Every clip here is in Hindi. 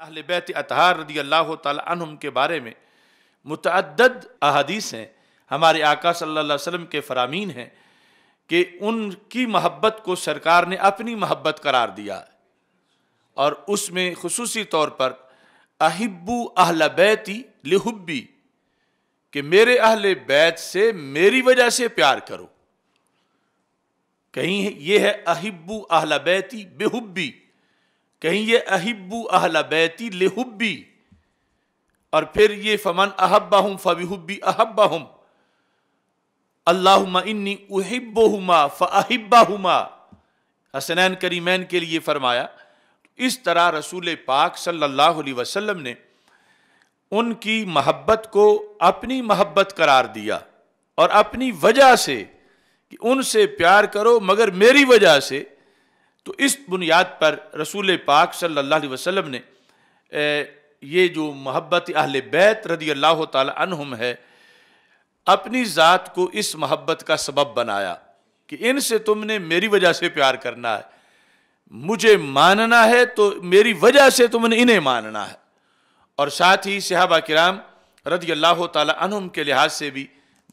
अहल बैत अतहार रदी अल्लाह तुम के बारे में मतद अहदीस हैं हमारे आका सल्ला अलैहि के फरामीन हैं कि उनकी महब्बत को सरकार ने अपनी महब्बत करार दिया और उसमें खसूस तौर पर अहिबू अहल बैती लिहब्बी कि मेरे अहल बैत से मेरी वजह से प्यार करो कहीं ये है अहिबू अहल बैती बेहुब्बी कहीं ये अहिब्बू अहला बैती लेहुब्बी और फिर ये फमन अहब्बा हम फबिहुब्बी अहब्बा हम अल्लाहुमा इन्नी उहिब्बो उहिब्बुहुमा हुमा हसनैन करीमैन के लिए फरमाया इस तरह रसूल पाक सल्लल्लाहु अलैहि वसल्लम ने उनकी महब्बत को अपनी महब्बत करार दिया और अपनी वजह से कि उनसे प्यार करो मगर मेरी वजह से तो इस बुनियाद पर रसूल पाक सल्लल्लाहु अलैहि वसल्लम ने ये जो मोहब्बत अहल बैत रदी अल्लाह तुम है अपनी ज़ात को इस मोहब्बत का सबब बनाया कि इनसे तुमने मेरी वजह से प्यार करना है मुझे मानना है तो मेरी वजह से तुमने इन्हें मानना है और साथ ही सिहाबा कराम रदी अल्लाह तुम के लिहाज से भी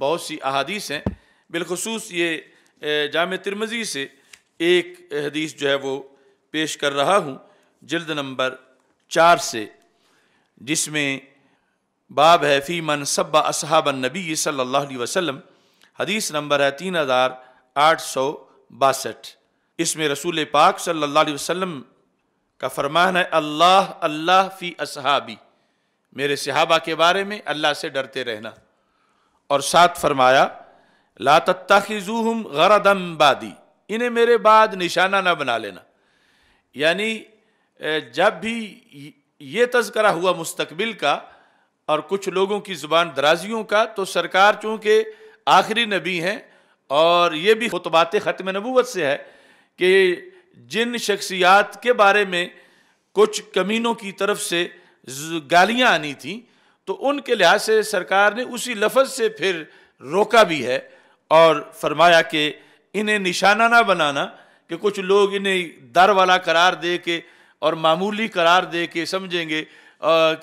बहुत सी अहादीस हैं बिलखसूस ये जाम तिरमजी से एक हदीस जो है वो पेश कर रहा हूँ जल्द नंबर चार से जिसमें बाब है फ़ी मन सब असहाबन नबी सल्ला वसलम हदीस नंबर है तीन हज़ार आठ सौ बासठ इसमें रसूल पाक सल्ला वसलम का फरमान है अल्लाह अल्लाह फ़ी असहाबी मेरे सहाबा के बारे में अल्लाह से डरते रहना और साथ फरमाया लात तत्ता खिजूहम गरदम बादी इन्हें मेरे बाद निशाना ना बना लेना यानी जब भी ये तस्करा हुआ मुस्तकबिल का और कुछ लोगों की ज़ुबान दराजियों का तो सरकार चूँकि आखिरी नबी हैं और ये भी खुतबात ख़त्म नबूत से है कि जिन शख्सियात के बारे में कुछ कमीनों की तरफ से गालियाँ आनी थी तो उनके लिहाज से सरकार ने उसी लफज से फिर रोका भी है और फरमाया कि इन्हें निशाना ना बनाना कि कुछ लोग इन्हें दर वाला करार दे के और मामूली करार दे के समझेंगे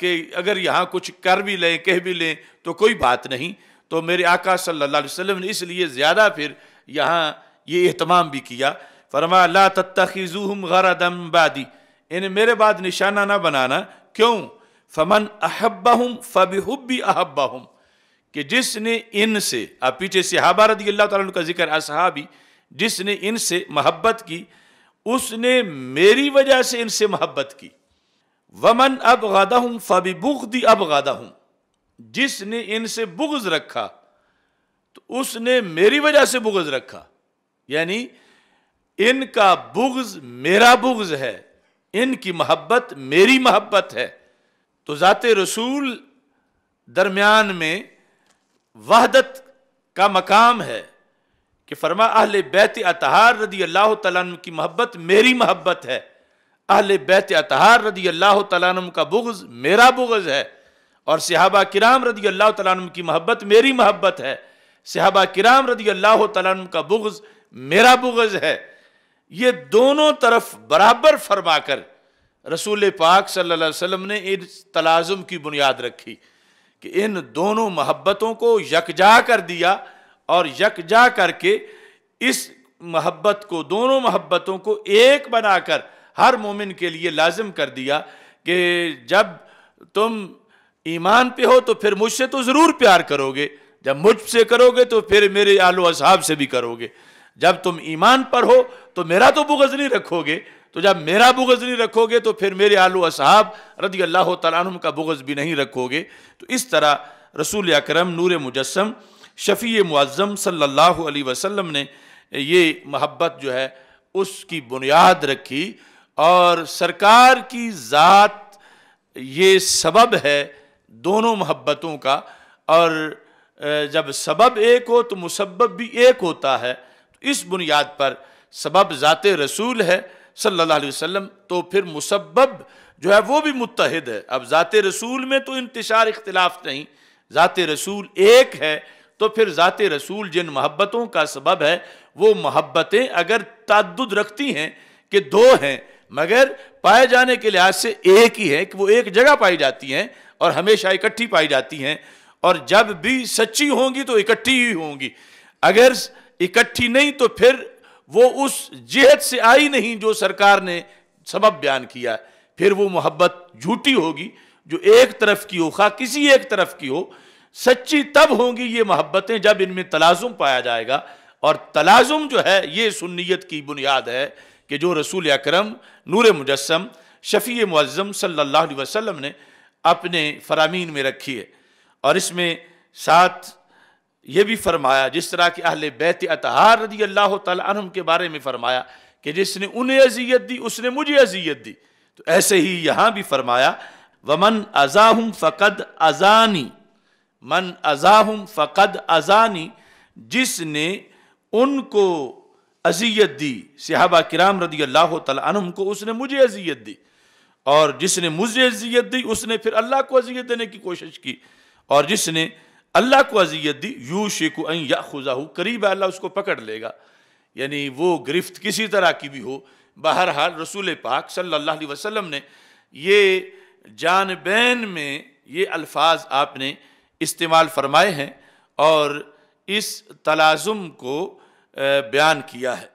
कि अगर यहाँ कुछ कर भी लें कह भी लें तो कोई बात नहीं तो मेरे आका सल्लल्लाहु अलैहि वसल्लम ने इसलिए ज़्यादा फिर यहाँ ये अहतमाम भी किया फरमा ला तत्तखीजूहम गरदम बादी इन्हें मेरे बाद निशाना ना बनाना क्यों फमन अहब्बा हम फ़बिहब भी अहब्बा हम कि जिसने इनसे आप पीछे सहाबा रदी अल्लाह का जिक्र असहाबी जिसने इनसे मोहब्बत की उसने मेरी वजह से इनसे मोहब्बत की वमन अब गादा हूँ फबी बुख दी अब गादा हूँ जिसने इनसे बुगज रखा तो उसने मेरी वजह से बुगज रखा यानी इनका बुगज मेरा बुगज है इनकी मोहब्बत मेरी मोहब्बत है तो जाते रसूल दरमियान में वहदत का मकाम है कि फरमा अहल बैत अतहार रदी अल्लाह तन की मोहब्बत मेरी मोहब्बत है अहल बैत अतहार रदी अल्लाह तम का बुगज़ मेरा बुगज़ है और सिहाबा किराम रदी अल्लाह तम की मोहब्बत मेरी मोहब्बत है सिहाबा किराम रदी अल्लाह तम का बुगज़ मेरा बुगज़ है ये दोनों तरफ बराबर फरमा कर रसूल पाक सल्लल्लाहु अलैहि ने इस तलाज़ुम की बुनियाद रखी कि इन दोनों मोहब्बतों को यकजा कर दिया और यकजा करके इस मोहब्बत को दोनों मोहब्बतों को एक बनाकर हर मोमिन के लिए लाजिम कर दिया कि जब तुम ईमान पे हो तो फिर मुझसे तो ज़रूर प्यार करोगे जब मुझसे करोगे तो फिर मेरे आलो असहाब से भी करोगे जब तुम ईमान पर हो तो मेरा तो बुगज नहीं रखोगे तो जब मेरा बुगज नहीं रखोगे तो फिर मेरे आलू असहाब रदी अल्लाह तुम का बुगज भी नहीं रखोगे तो इस तरह रसूल अक्रम नूर मुजस्म शफ़ी मुआज़म सल्ला वसम ने ये महब्बत जो है उसकी बुनियाद रखी और सरकार की ज़ात ये सबब है दोनों महब्बतों का और जब सबब एक हो तो मुसब भी एक होता है तो इस बुनियाद पर सबब ज़ात रसूल है सल्लल्लाहु अलैहि वसल्लम तो फिर मुसब्ब जो है वो भी मुतहद है अब ज़ात रसूल में तो इंतशार इख्तलाफ नहीं ज़ात रसूल एक है तो फिर ज़ात रसूल जिन महब्बतों का सबब है वो मोहब्बतें अगर तद्द रखती हैं कि दो हैं मगर पाए जाने के लिहाज से एक ही है कि वो एक जगह पाई जाती हैं और हमेशा इकट्ठी पाई जाती हैं और जब भी सच्ची होंगी तो इकट्ठी ही होंगी अगर इकट्ठी नहीं तो फिर वो उस जहत से आई नहीं जो सरकार ने सबब बयान किया फिर वो मोहब्बत झूठी होगी जो एक तरफ की हो खा किसी एक तरफ की हो सच्ची तब होंगी ये मोहब्बतें जब इनमें तलाजुम पाया जाएगा और तलाजुम जो है ये सुन्नीत की बुनियाद है कि जो रसूल अक्रम नूर मुजस्म शफ़ी मुज़म सल्ला वसम ने अपने फरामीन में रखी है और इसमें सात ये भी फरमाया जिस तरह के अहल बैत अतहार रजी अल्लाह तम के बारे में फरमाया कि जिसने उन्हें अजियत दी उसने मुझे अजियत दी तो ऐसे ही यहां भी फरमाया वमन अज़ाहम फ़कद अज़ानी मन अज़ाहम फ़कद अज़ानी जिसने उनको अजियत दी सिहाबा किराम रदी अल्लाह तम को उसने मुझे अजियत दी और जिसने मुझे अजियत दी उसने फिर अल्लाह को अजियत देने की कोशिश की और जिसने अल्लाह को अजियत दी यू शेकु खुजाहू करीब अल्लाह उसको पकड़ लेगा यानी वो गिरफ्त किसी तरह की भी हो बहर हाल रसूल पाक सल्ला वसलम ने ये जानबैन में ये अल्फाज आपने इस्तेमाल फरमाए हैं और इस तलाज़ुम को बयान किया है